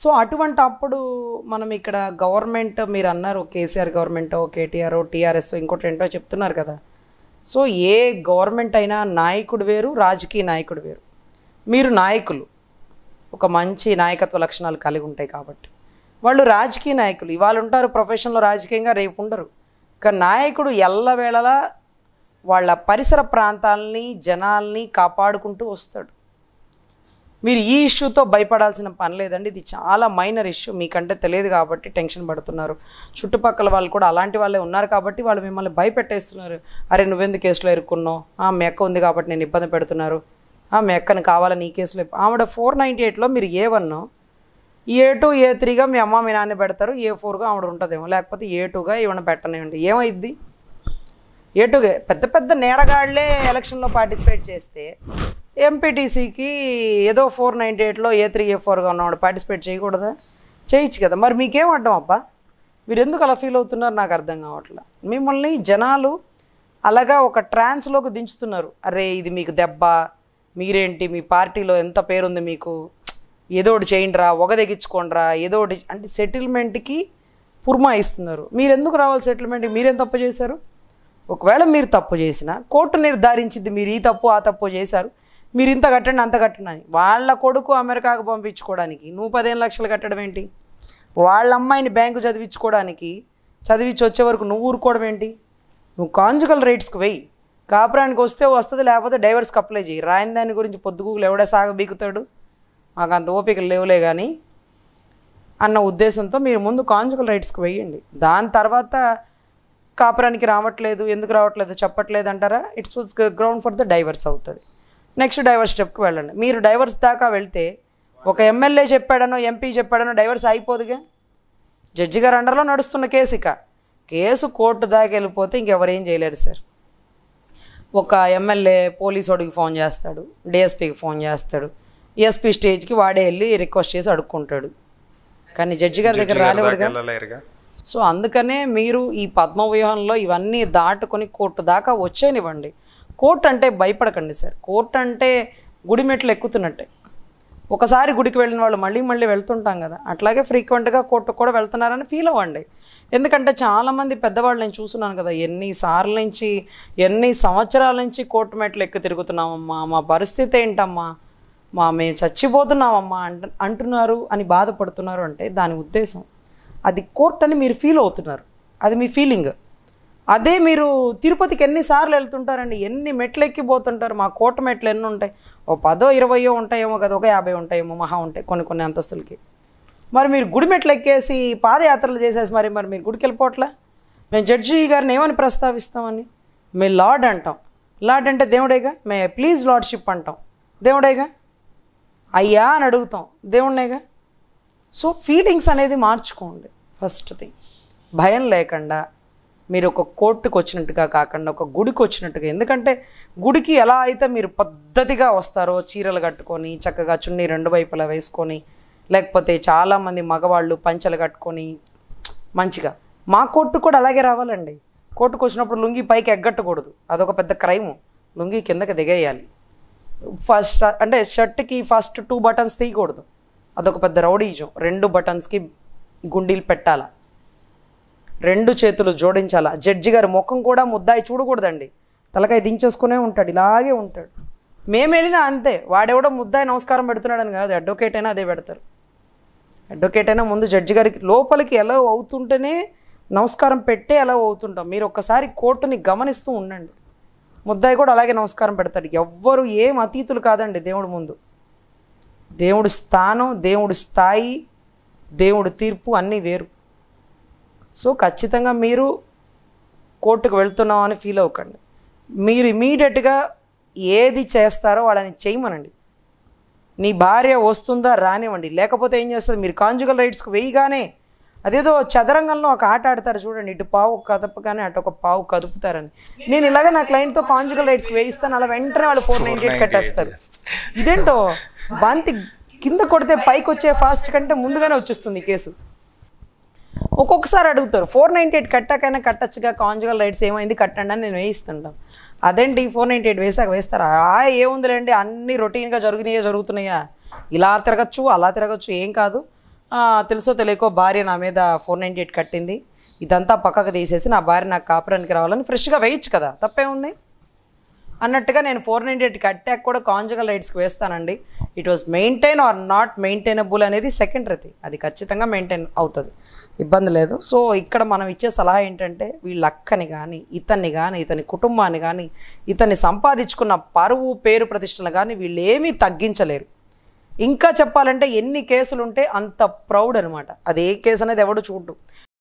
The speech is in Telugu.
సో అటువంటి అప్పుడు మనం ఇక్కడ గవర్నమెంట్ మీరు అన్నారు కేసీఆర్ గవర్నమెంట్ కేటీఆర్ టీఆర్ఎస్ ఇంకోటి ఏంటో చెప్తున్నారు కదా సో ఏ గవర్నమెంట్ అయినా నాయకుడు వేరు రాజకీయ నాయకుడు వేరు మీరు నాయకులు ఒక మంచి నాయకత్వ లక్షణాలు కలిగి ఉంటాయి కాబట్టి వాళ్ళు రాజకీయ నాయకులు ఇవాళ ఉంటారు ప్రొఫెషన్లో రాజకీయంగా రేపు ఉండరు కానీ నాయకుడు ఎల్లవేళలా వాళ్ళ పరిసర ప్రాంతాలని జనాల్ని కాపాడుకుంటూ వస్తాడు మీరు ఈ ఇష్యూతో భయపడాల్సిన పని లేదండి ఇది చాలా మైనర్ ఇష్యూ మీకంటే తెలియదు కాబట్టి టెన్షన్ పడుతున్నారు చుట్టుపక్కల వాళ్ళు కూడా అలాంటి వాళ్ళే ఉన్నారు కాబట్టి వాళ్ళు మిమ్మల్ని భయపెట్టేస్తున్నారు అరే నువ్వెందుకు కేసులో ఇరుక్కున్నావు మెక్క ఉంది కాబట్టి నేను ఇబ్బంది పెడుతున్నారు మీ అక్కను కావాలని నీ కేసులో ఆవిడ ఫోర్ నైంటీ ఎయిట్లో మీరు ఏ వన్ ఏ టూ ఏ త్రీగా మీ అమ్మ మీ నాన్న పెడతారు ఏ ఫోర్గా ఆవిడ ఉంటుందేమో లేకపోతే ఏ టూగా ఏమైనా పెట్టనివ్వండి ఏమైద్ది ఏ టూగా పెద్ద పెద్ద నేరగాళ్లే ఎలక్షన్లో పార్టిసిపేట్ చేస్తే ఎంపీటీసీకి ఏదో ఫోర్ నైంటీ ఎయిట్లో ఏ త్రీ ఏ ఫోర్గా ఉన్నవాడు పార్టిసిపేట్ చేయకూడదా చేయొచ్చు కదా మరి మీకేం అడ్డం అబ్బా మీరు ఎందుకు అలా ఫీల్ అవుతున్నారు నాకు అర్థం కావట్లేదు మిమ్మల్ని జనాలు అలాగా ఒక ట్రాన్స్లోకి దించుతున్నారు అరే ఇది మీకు దెబ్బ మీరేంటి మీ పార్టీలో ఎంత పేరుంది మీకు ఏదో ఒకటి చేయండిరా ఒకదెగించుకోండిరా ఏదో ఒకటి అంటే సెటిల్మెంట్కి పుర్మాయిస్తున్నారు మీరు ఎందుకు రావాలి సెటిల్మెంట్కి మీరేం తప్పు చేశారు ఒకవేళ మీరు తప్పు చేసినా కోర్టు నిర్ధారించింది మీరు ఈ తప్పు ఆ తప్పు చేశారు మీరు ఇంత కట్టండి అంత కట్టండి అని వాళ్ళ కొడుకు అమెరికాకు పంపించుకోవడానికి నువ్వు పదిహేను లక్షలు కట్టడం ఏంటి వాళ్ళ అమ్మాయిని బ్యాంకు చదివించుకోవడానికి చదివించి వచ్చే వరకు నువ్వు ఊరుకోవడం ఏంటి నువ్వు కాంజుకల్ రేట్స్కి వెయ్యి కాపురానికి వస్తే వస్తుంది లేకపోతే డైవర్స్కి అప్లై చేయి రాయని దాని గురించి పొద్దుగూకులు ఎవడే సాగబీకుతాడు మాకు అంత ఓపిక లేవులే కానీ అన్న ఉద్దేశంతో మీరు ముందు కాంజుకల్ రైట్స్కి వెయ్యండి దాని తర్వాత కాపురానికి రావట్లేదు ఎందుకు రావట్లేదు చెప్పట్లేదు అంటారా it's ground for the divorce అవుతుంది నెక్స్ట్ డైవర్స్ స్టెప్కి వెళ్ళండి మీరు డైవర్స్ దాకా వెళ్తే ఒక ఎమ్మెల్యే చెప్పాడనో ఎంపీ చెప్పాడనో డైవర్స్ అయిపోదుగా జడ్జి గారు అండర్లో నడుస్తున్న కేసు ఇక కేసు కోర్టు దాకా వెళ్ళిపోతే ఇంకెవరేం చేయలేరు సార్ ఒక ఎమ్మెల్యే పోలీసోడికి ఫోన్ చేస్తాడు డిఎస్పీకి ఫోన్ చేస్తాడు ఎస్పీ e స్టేజ్కి వాడే వెళ్ళి రిక్వెస్ట్ చేసి అడుక్కుంటాడు కానీ జడ్జి గారి దగ్గర రాలేవాడుగా సో అందుకనే మీరు ఈ పద్మ వ్యూహంలో ఇవన్నీ దాటుకొని కోర్టు దాకా వచ్చేనివ్వండి కోర్టు అంటే భయపడకండి సార్ కోర్టు అంటే గుడి మెట్లు ఎక్కుతున్నట్టే ఒకసారి గుడికి వెళ్ళిన వాళ్ళు మళ్ళీ మళ్ళీ వెళ్తుంటాం కదా అట్లాగే ఫ్రీక్వెంట్గా కోర్టు కూడా వెళ్తున్నారని ఫీల్ అవ్వండి ఎందుకంటే చాలామంది పెద్దవాళ్ళు నేను చూస్తున్నాను కదా ఎన్నిసార్ల నుంచి ఎన్ని సంవత్సరాల నుంచి కోర్టు మెట్లు ఎక్కి తిరుగుతున్నామమ్మా మా పరిస్థితి ఏంటమ్మా మా మేము చచ్చిపోతున్నామమ్మా అంట అంటున్నారు అని బాధపడుతున్నారు అంటే దాని ఉద్దేశం అది కోర్టు అని మీరు ఫీల్ అవుతున్నారు అది మీ ఫీలింగ్ అదే మీరు తిరుపతికి ఎన్నిసార్లు వెళ్తుంటారండి ఎన్ని మెట్లు ఎక్కిపోతుంటారు మా కోట మెట్లు ఎన్ని ఉంటాయి ఓ పదో ఇరవయో ఉంటాయేమో కదా ఒక యాభై ఉంటాయేమో మహా ఉంటాయి కొన్ని కొన్ని అంతస్తులకి మరి మీరు గుడి మెట్లు ఎక్కేసి పాదయాత్రలు చేసేసి మరి మరి మీరు గుడికి వెళ్ళిపోవట్లే మేము జడ్జి గారిని ఏమని ప్రస్తావిస్తామని మేము లార్డ్ అంటాం లార్డ్ అంటే దేవుడేగా మే ప్లీజ్ లార్డ్షిప్ అంటాం దేవుడేగా అయ్యా అని అడుగుతాం దేవుణ్ణేగా సో ఫీలింగ్స్ అనేది మార్చుకోండి ఫస్ట్ థింగ్ భయం లేకుండా మీరు ఒక కోర్టుకు వచ్చినట్టుగా కాకుండా ఒక గుడికి వచ్చినట్టుగా ఎందుకంటే గుడికి ఎలా అయితే మీరు పద్ధతిగా వస్తారో చీరలు కట్టుకొని చక్కగా చున్నీ రెండు వైపులా వేసుకొని లేకపోతే చాలామంది మగవాళ్ళు పంచలు కట్టుకొని మంచిగా మా కోర్టు కూడా అలాగే రావాలండి కోర్టుకు వచ్చినప్పుడు లుంగి పైకి ఎగ్గట్టకూడదు అదొక పెద్ద క్రైమ్ లుంగి కిందకి దిగేయాలి ఫస్ట్ అంటే షర్ట్కి ఫస్ట్ టూ బటన్స్ తీయకూడదు అదొక పెద్ద రౌడీజం రెండు బటన్స్కి గుండీలు పెట్టాలా రెండు చేతులు జోడించాలా జడ్జి గారి ముఖం కూడా ముద్దాయి చూడకూడదండి తలకాయ దించేసుకునే ఉంటాడు ఇలాగే ఉంటాడు మేము వెళ్ళినా అంతే వాడెవడో ముద్దాయి నమస్కారం పెడుతున్నాడని కాదు అడ్వకేట్ అయినా అదే పెడతారు అడ్వకేట్ అయినా ముందు జడ్జి గారికి లోపలికి ఎలా అవుతుంటేనే నమస్కారం పెట్టే ఎలా అవుతుంటాం మీరు ఒక్కసారి కోర్టుని గమనిస్తూ ఉండండి ముద్దాయి కూడా అలాగే నమస్కారం పెడతాడు ఎవ్వరు ఏం అతీతులు కాదండి దేవుడి ముందు దేవుడి స్థానం దేవుడి స్థాయి దేవుడి తీర్పు అన్నీ వేరు సో ఖచ్చితంగా మీరు కోర్టుకు వెళ్తున్నామని ఫీల్ అవ్వకండి మీరు ఇమీడియట్గా ఏది చేస్తారో వాళ్ళని చేయమనండి నీ భార్య వస్తుందా రానివ్వండి లేకపోతే ఏం చేస్తుంది మీరు కాంజుగల్ రైట్స్కి వేయగానే అదేదో చదరంగంలో ఒక ఆట ఆడతారు చూడండి ఇటు పావు కదపగానే అటు ఒక పావు కదుపుతారని నేను ఇలాగ నా క్లయింట్తో కాంజుగల్ రైట్స్కి వేయిస్తాను అలా వెంటనే వాళ్ళు ఫోర్ నైన్ ఎయిట్ కట్టేస్తారు ఇదేంటో బంతి కింద కొడితే పైకి వచ్చే ఫాస్ట్ కంటే ముందుగానే వచ్చేస్తుంది కేసు ఒక్కొక్కసారి అడుగుతారు ఫోర్ నైంటీ ఎయిట్ కట్టాకైనా కట్టచ్చుగా కాంజుగల్ రైట్స్ ఏమైంది కట్టండి అని నేను వేయిస్తుంటాను అదేంటి ఫోర్ నైంటీ ఎయిట్ వేసాక వేస్తారా ఆ ఏముందిలేండి అన్నీ రొటీన్గా జరుగుతున్నాయా జరుగుతున్నాయా ఇలా తిరగచ్చు అలా తిరగచ్చు ఏం కాదు తెలుసో తెలియకో భార్య నా మీద ఫోర్ నైంటీ ఎయిట్ కట్టింది ఇదంతా పక్కకు తీసేసి నా భార్య నాకు కాపురానికి రావాలని ఫ్రెష్గా వేయచ్చు కదా తప్పేముంది అన్నట్టుగా నేను ఫోర్ నైంటీ ఎయిట్ కట్టాక కూడా కాంజుగల్ రైట్స్కి వేస్తానండి it was maintain or not maintainable అనేది రతి అది ఖచ్చితంగా మెయింటైన్ అవుతుంది ఇబ్బంది లేదు సో ఇక్కడ మనం ఇచ్చే సలహా ఏంటంటే వీళ్ళ అక్కని కానీ ఇతన్ని కానీ ఇతని కుటుంబాన్ని కానీ ఇతన్ని సంపాదించుకున్న పరువు పేరు ప్రతిష్టలు కానీ వీళ్ళు ఏమీ తగ్గించలేరు ఇంకా చెప్పాలంటే ఎన్ని కేసులు ఉంటే అంత ప్రౌడ్ అనమాట అది ఏ కేసు అనేది ఎవడు చూడ్డు